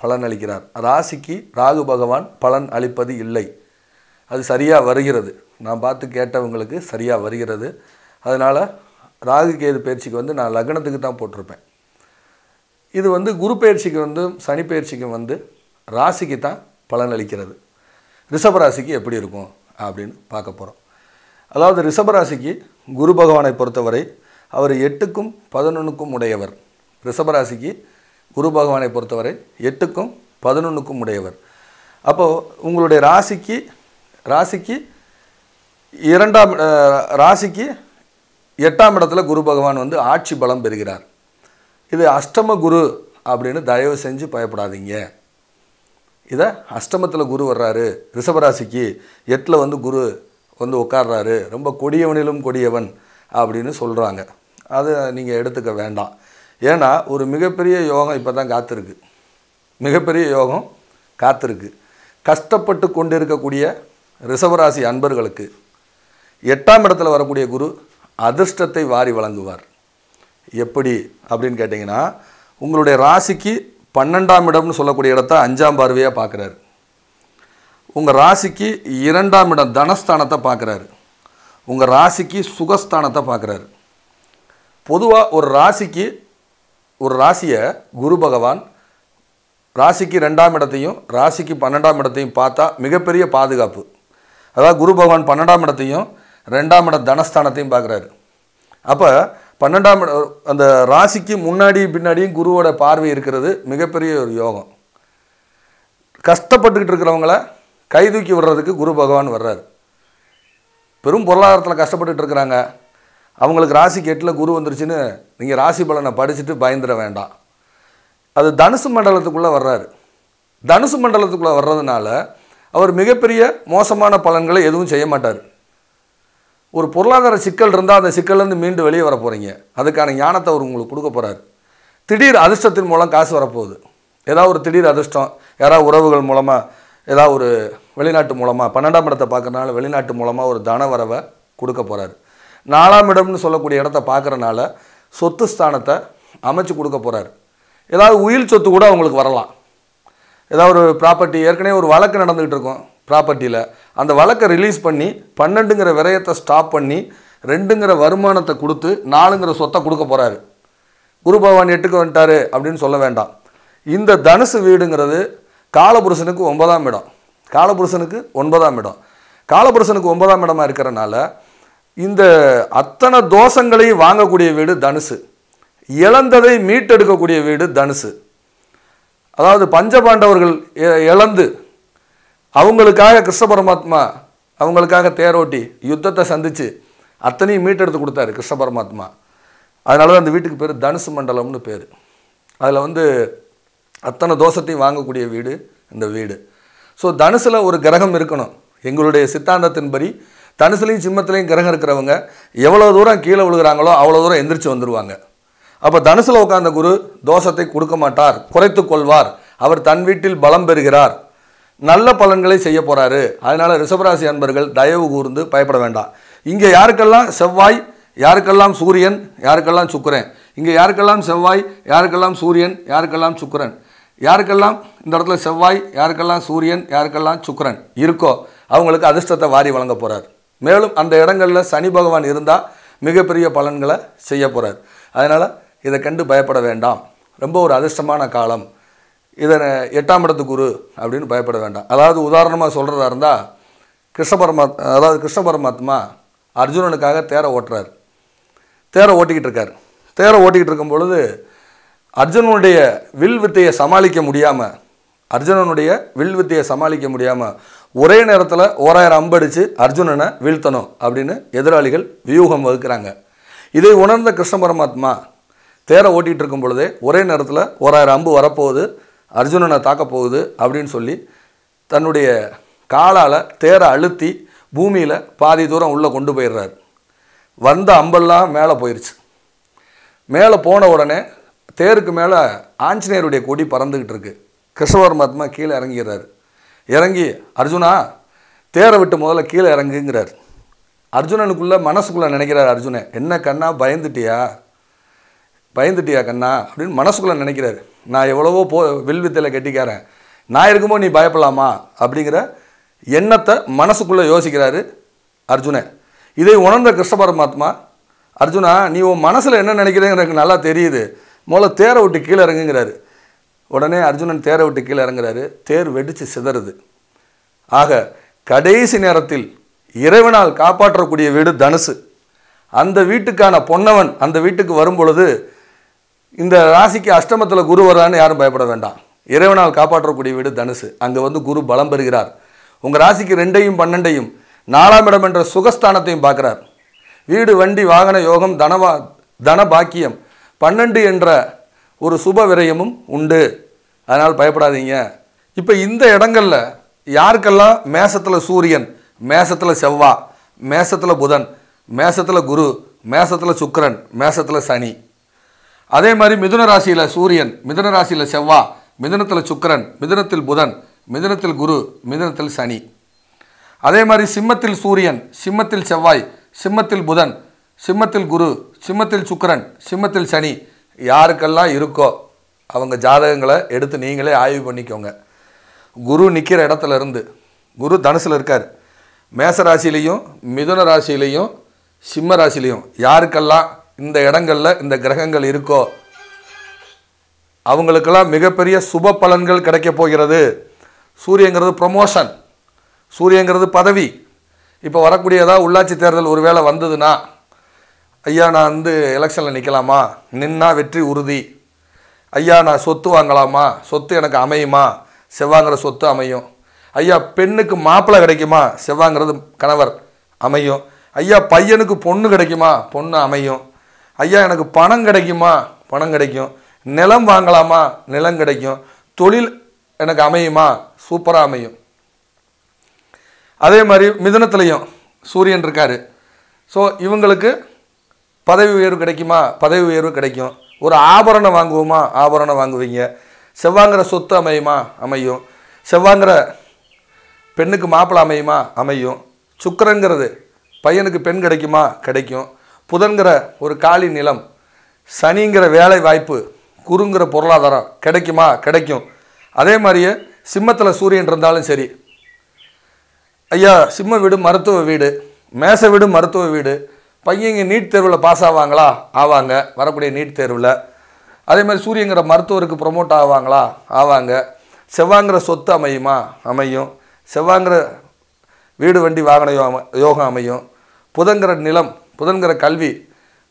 பலன் அளிக்கிறார் ராசிக்கு ராகு பகவான் பலன் அளிப்பது இல்லை அது சரியாக வருகிறது நான் பார்த்து கேட்டவங்களுக்கு சரியாக வருகிறது அதனால் ராகு கேது பயிற்சிக்கு வந்து நான் லக்னத்துக்கு தான் போட்டிருப்பேன் இது வந்து குரு பயிற்சிக்கு வந்து சனி பயிற்சிக்கு வந்து ராசிக்கு தான் பலன் அளிக்கிறது ரிஷபராசிக்கு எப்படி இருக்கும் அப்படின்னு பார்க்க போகிறோம் அதாவது ரிஷபராசிக்கு குரு பகவானை பொறுத்தவரை அவர் எட்டுக்கும் பதினொன்றுக்கும் உடையவர் ரிஷபராசிக்கு குரு பகவானை பொறுத்தவரை எட்டுக்கும் பதினொன்றுக்கும் உடையவர் அப்போது உங்களுடைய ராசிக்கு ராசிக்கு இரண்டாம் ராசிக்கு எட்டாம் இடத்துல குரு பகவான் வந்து ஆட்சி பலம் பெறுகிறார் இது அஷ்டம குரு அப்படின்னு தயவு செஞ்சு பயப்படாதீங்க இதை அஷ்டமத்தில் குரு வர்றாரு ரிஷபராசிக்கு எட்டில் வந்து குரு வந்து உட்கார்றாரு ரொம்ப கொடியவனிலும் கொடியவன் அப்படின்னு சொல்கிறாங்க அதை நீங்கள் எடுத்துக்க வேண்டாம் ஏன்னா ஒரு மிகப்பெரிய யோகம் இப்போ தான் காத்திருக்கு மிகப்பெரிய யோகம் காத்திருக்கு கஷ்டப்பட்டு கொண்டு இருக்கக்கூடிய ரிசவராசி அன்பர்களுக்கு எட்டாம் இடத்துல வரக்கூடிய குரு அதிர்ஷ்டத்தை வாரி வழங்குவார் எப்படி அப்படின்னு கேட்டிங்கன்னா உங்களுடைய ராசிக்கு பன்னெண்டாம் இடம்னு சொல்லக்கூடிய இடத்த அஞ்சாம் பார்வையாக பார்க்குறாரு உங்கள் ராசிக்கு இரண்டாம் இடம் தனஸ்தானத்தை பார்க்குறாரு உங்கள் ராசிக்கு சுகஸ்தானத்தை பார்க்குறாரு பொதுவாக ஒரு ராசிக்கு ஒரு ராசியை குரு பகவான் ராசிக்கு ரெண்டாம் இடத்தையும் ராசிக்கு பன்னெண்டாம் இடத்தையும் பார்த்தா மிகப்பெரிய பாதுகாப்பு அதாவது குரு பகவான் பன்னெண்டாம் இடத்தையும் ரெண்டாம் இடம் தனஸ்தானத்தையும் பார்க்குறாரு அப்போ பன்னெண்டாம் இடம் அந்த ராசிக்கு முன்னாடி பின்னாடியும் குருவோட பார்வை இருக்கிறது மிகப்பெரிய ஒரு யோகம் கஷ்டப்பட்டுக்கிட்டு இருக்கிறவங்கள தூக்கி விடுறதுக்கு குரு பகவான் வர்றாரு பெரும் பொருளாதாரத்தில் கஷ்டப்பட்டுக்கிட்டு இருக்கிறாங்க அவங்களுக்கு ராசி கெட்டில் குரு வந்துருச்சுன்னு நீங்கள் ராசி பலனை படிச்சுட்டு பயந்துட வேண்டாம் அது தனுசு மண்டலத்துக்குள்ளே வர்றாரு தனுசு மண்டலத்துக்குள்ளே வர்றதுனால அவர் மிகப்பெரிய மோசமான பலன்களை எதுவும் செய்ய மாட்டார் ஒரு பொருளாதார சிக்கல் இருந்தால் அந்த சிக்கல்லேருந்து மீண்டு வெளியே வர போகிறீங்க அதுக்கான ஞானத்தை அவர் உங்களுக்கு கொடுக்க போகிறார் திடீர் அதிர்ஷ்டத்தின் மூலம் காசு வரப்போகுது ஏதாவது ஒரு திடீர் அதிர்ஷ்டம் யாராவது உறவுகள் மூலமாக ஏதாவது ஒரு வெளிநாட்டு மூலமாக பன்னெண்டாம் இடத்தை பார்க்குறதுனால வெளிநாட்டு மூலமாக ஒரு தன வரவை கொடுக்க போகிறாரு நாலாம் இடம்னு சொல்லக்கூடிய இடத்த பார்க்குறனால சொத்து ஸ்தானத்தை அமைச்சு கொடுக்க போகிறார் ஏதாவது உயில் சொத்து கூட அவங்களுக்கு வரலாம் ஏதாவது ஒரு ப்ராப்பர்ட்டி ஏற்கனவே ஒரு வழக்கு நடந்துக்கிட்டு இருக்கும் ப்ராப்பர்ட்டியில் அந்த வழக்கை ரிலீஸ் பண்ணி பன்னெண்டுங்கிற விரயத்தை ஸ்டாப் பண்ணி ரெண்டுங்கிற வருமானத்தை கொடுத்து நாலுங்கிற சொத்தை கொடுக்க போகிறாரு குரு பகவான் எட்டுக்கு வந்துட்டார் அப்படின்னு சொல்ல வேண்டாம் இந்த தனுசு வீடுங்கிறது காலபுருஷனுக்கு ஒன்பதாம் இடம் காலபுருஷனுக்கு ஒன்பதாம் இடம் காலபுருஷனுக்கு ஒன்பதாம் இடமாக இருக்கிறனால இந்த அத்தனை தோஷங்களையும் வாங்கக்கூடிய வீடு தனுசு இழந்ததை மீட்டெடுக்கக்கூடிய வீடு தனுசு அதாவது பஞ்சபாண்டவர்கள் இழந்து அவங்களுக்காக கிருஷ்ண பரமாத்மா அவங்களுக்காக தேரோட்டி யுத்தத்தை சந்தித்து அத்தனையும் மீட்டெடுத்து கொடுத்தாரு கிருஷ்ண பரமாத்மா அதனால தான் அந்த வீட்டுக்கு பேர் தனுசு மண்டலம்னு பேர் அதில் வந்து அத்தனை தோஷத்தையும் வாங்கக்கூடிய வீடு இந்த வீடு ஸோ தனுசில் ஒரு கிரகம் இருக்கணும் எங்களுடைய சித்தாந்தத்தின்படி தனுசுலையும் சிம்மத்துலையும் கிரகம் இருக்கிறவங்க எவ்வளோ தூரம் கீழே விழுகிறாங்களோ அவ்வளோ தூரம் எந்திரிச்சு வந்துடுவாங்க அப்போ தனுசில் உட்கார்ந்த குரு தோஷத்தை கொடுக்க மாட்டார் குறைத்து கொள்வார் அவர் தன் வீட்டில் பலம் பெறுகிறார் நல்ல பலன்களை செய்ய போகிறாரு அதனால் ரிஷபராசி அன்பர்கள் தயவு கூர்ந்து பயப்பட வேண்டாம் இங்கே யாருக்கெல்லாம் செவ்வாய் யாருக்கெல்லாம் சூரியன் யாருக்கெல்லாம் சுக்கரன் இங்கே யாருக்கெல்லாம் செவ்வாய் யாருக்கெல்லாம் சூரியன் யாருக்கெல்லாம் சுக்கரன் யாருக்கெல்லாம் இந்த இடத்துல செவ்வாய் யாருக்கெல்லாம் சூரியன் யாருக்கெல்லாம் சுக்கரன் இருக்கோ அவங்களுக்கு அதிர்ஷ்டத்தை வாரி வழங்க போகிறார் மேலும் அந்த இடங்களில் சனி பகவான் இருந்தால் மிகப்பெரிய பலன்களை செய்ய போகிறார் அதனால் இதை கண்டு பயப்பட வேண்டாம் ரொம்ப ஒரு அதிர்ஷ்டமான காலம் இதை எட்டாம் இடத்து அப்படின்னு பயப்பட வேண்டாம் அதாவது உதாரணமாக சொல்கிறதா இருந்தால் கிருஷ்ண பரமாத் அதாவது கிருஷ்ண பரமாத்மா அர்ஜுனனுக்காக தேரை ஓட்டுறார் தேரை ஓட்டிக்கிட்டு இருக்கார் தேரை ஓட்டிக்கிட்டு இருக்கும் பொழுது அர்ஜுனனுடைய வில் வித்தையை சமாளிக்க முடியாமல் அர்ஜுனனுடைய வில் வித்தையை சமாளிக்க முடியாமல் ஒரே நேரத்தில் ஓராயிரம் அம்படிச்சு அர்ஜுனனை வீழ்த்தணும் அப்படின்னு எதிராளிகள் வியூகம் வகுக்கிறாங்க இதை உணர்ந்த கிருஷ்ண பரமாத்மா தேரை ஓட்டிகிட்டு இருக்கும் பொழுதே ஒரே நேரத்தில் ஓராயிரம் அம்பு வரப்போகுது அர்ஜுனனை தாக்கப்போகுது அப்படின்னு சொல்லி தன்னுடைய காலால் தேரை அழுத்தி பூமியில் பாதி தூரம் உள்ளே கொண்டு போயிடுறார் வந்த அம்பெல்லாம் மேலே போயிடுச்சு மேலே போன உடனே தேருக்கு மேலே ஆஞ்சநேயருடைய கொடி பறந்துக்கிட்டு இருக்கு கிருஷ்ண பரமாத்மா கீழே இறங்கிடுறாரு இறங்கி அர்ஜுனா தேரை விட்டு முதல்ல கீழே இறங்குங்கிறார் அர்ஜுனனுக்குள்ளே மனசுக்குள்ளே நினைக்கிறார் அர்ஜுனன் என்ன கண்ணா பயந்துட்டியா பயந்துட்டியா கண்ணா அப்படின்னு மனசுக்குள்ளே நினைக்கிறாரு நான் எவ்வளவோ போ வில்வித்தையில் கட்டிக்காரன் நான் இருக்கும்போது நீ பயப்படலாமா அப்படிங்கிற எண்ணத்தை மனசுக்குள்ளே யோசிக்கிறாரு அர்ஜுனன் இதை உணர்ந்த கிருஷ்ண பரமாத்மா அர்ஜுனா நீ உன் மனசில் என்ன நினைக்கிறேங்கிறது நல்லா தெரியுது முதல்ல தேரை விட்டு கீழே இறங்குங்கிறாரு உடனே அர்ஜுனன் தேரை விட்டு கீழே இறங்குறாரு தேர் வெடித்து சிதறுது ஆக கடைசி நேரத்தில் இறைவனால் காப்பாற்றக்கூடிய வீடு தனுசு அந்த வீட்டுக்கான பொன்னவன் அந்த வீட்டுக்கு வரும் பொழுது இந்த ராசிக்கு அஷ்டமத்தில் குரு வர்றான்னு யாரும் பயப்பட வேண்டாம் இறைவனால் காப்பாற்றக்கூடிய வீடு தனுசு அங்கே வந்து குரு பலம் பெறுகிறார் உங்கள் ராசிக்கு ரெண்டையும் பன்னெண்டையும் நாலாம் இடம் என்ற சுகஸ்தானத்தையும் பார்க்குறார் வீடு வண்டி வாகன யோகம் தனவா தன பாக்கியம் பன்னெண்டு என்ற ஒரு சுப விரயமும் உண்டு அதனால் பயப்படாதீங்க இப்போ இந்த இடங்களில் யாருக்கெல்லாம் மேசத்தில் சூரியன் மேசத்தில் செவ்வா மேசத்தில் புதன் மேசத்தில் குரு மேசத்தில் சுக்கரன் மேசத்தில் சனி அதே மாதிரி மிதுன ராசியில் சூரியன் மிதுன ராசியில் செவ்வா மிதுனத்தில் சுக்கரன் மிதுனத்தில் புதன் மிதுனத்தில் குரு மிதுனத்தில் சனி அதே மாதிரி சிம்மத்தில் சூரியன் சிம்மத்தில் செவ்வாய் சிம்மத்தில் புதன் சிம்மத்தில் குரு சிம்மத்தில் சுக்கரன் சிம்மத்தில் சனி யாருக்கெல்லாம் இருக்கோ அவங்க ஜாதகங்களை எடுத்து நீங்களே ஆய்வு பண்ணிக்கோங்க குரு நிற்கிற இடத்துல இருந்து குரு தனுசில் இருக்கார் மேச ராசிலையும் மிதுன ராசிலையும் சிம்ம ராசிலையும் யாருக்கெல்லாம் இந்த இடங்களில் இந்த கிரகங்கள் இருக்கோ அவங்களுக்கெல்லாம் மிகப்பெரிய சுப பலன்கள் கிடைக்க போகிறது சூரியங்கிறது ப்ரொமோஷன் சூரியங்கிறது பதவி இப்போ வரக்கூடியதாக உள்ளாட்சி தேர்தல் ஒருவேளை வந்ததுன்னா ஐயா நான் வந்து எலெக்ஷனில் நிற்கலாமா நின்னா வெற்றி உறுதி ஐயா நான் சொத்து வாங்கலாமா சொத்து எனக்கு அமையுமா செவ்வாங்கிற சொத்து அமையும் ஐயா பெண்ணுக்கு மாப்பிள்ளை கிடைக்குமா செவ்வாங்கிறது கணவர் அமையும் ஐயா பையனுக்கு பொண்ணு கிடைக்குமா பொண்ணு அமையும் ஐயா எனக்கு பணம் கிடைக்குமா பணம் கிடைக்கும் நிலம் வாங்கலாமா நிலம் கிடைக்கும் தொழில் எனக்கு அமையுமா சூப்பராக அமையும் அதே மாதிரி மிதனத்துலேயும் சூரியன் இருக்கார் ஸோ இவங்களுக்கு பதவி உயர்வு கிடைக்குமா பதவி உயர்வு கிடைக்கும் ஒரு ஆபரணம் வாங்குவோமா ஆபரணம் வாங்குவீங்க செவ்வாங்கிற சொத்து அமையுமா அமையும் செவ்வாங்கிற பெண்ணுக்கு மாப்பிள்ளை அமையுமா அமையும் சுக்கரங்கிறது பையனுக்கு பெண் கிடைக்குமா கிடைக்கும் புதன்கிற ஒரு காலி நிலம் சனிங்கிற வேலை வாய்ப்பு குறுங்கிற பொருளாதாரம் கிடைக்குமா கிடைக்கும் அதே மாதிரியே சிம்மத்தில் சூரியன் இருந்தாலும் சரி ஐயா சிம்ம வீடு மருத்துவ வீடு மேச வீடு மருத்துவ வீடு பையங்க நீட் தேர்வில் பாஸ் ஆவாங்களா ஆவாங்க வரக்கூடிய நீட் தேர்வில் அதே மாதிரி சூரியங்கிற மருத்துவருக்கு ப்ரொமோட் ஆவாங்களா ஆவாங்க செவ்வாங்கிற சொத்து அமையுமா அமையும் செவ்வாங்கிற வீடு வண்டி வாகன யோகம் அமையும் புதன்கிற நிலம் புதன்கிற கல்வி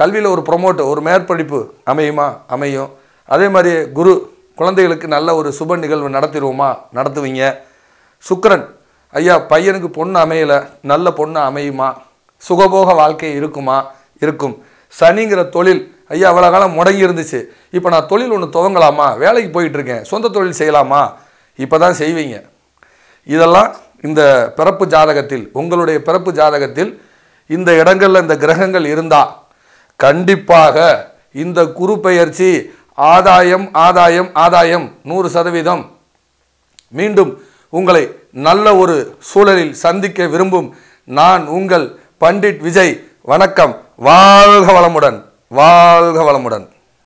கல்வியில் ஒரு ப்ரொமோட் ஒரு மேற்படிப்பு அமையுமா அமையும் அதே மாதிரி குரு குழந்தைகளுக்கு நல்ல ஒரு சுப நிகழ்வு நடத்திடுவோமா நடத்துவீங்க சுக்கரன் ஐயா பையனுக்கு பொண்ணு அமையலை நல்ல பொண்ணு அமையுமா சுகபோக வாழ்க்கை இருக்குமா இருக்கும் சனிங்கிற தொழில் ஐயா அவ்வளோ காலம் முடங்கி இருந்துச்சு இப்போ நான் தொழில் ஒன்று துவங்கலாமா வேலைக்கு போயிட்டுருக்கேன் சொந்த தொழில் செய்யலாமா இப்போ தான் செய்வீங்க இதெல்லாம் இந்த பிறப்பு ஜாதகத்தில் உங்களுடைய பிறப்பு ஜாதகத்தில் இந்த இடங்களில் இந்த கிரகங்கள் இருந்தால் கண்டிப்பாக இந்த குரு பெயர்ச்சி ஆதாயம் ஆதாயம் ஆதாயம் நூறு சதவீதம் மீண்டும் உங்களை நல்ல ஒரு சூழலில் சந்திக்க விரும்பும் நான் உங்கள் பண்டிட் விஜய் வணக்கம் வாழ்க வளமுடன் வாழ்க வளமுடன்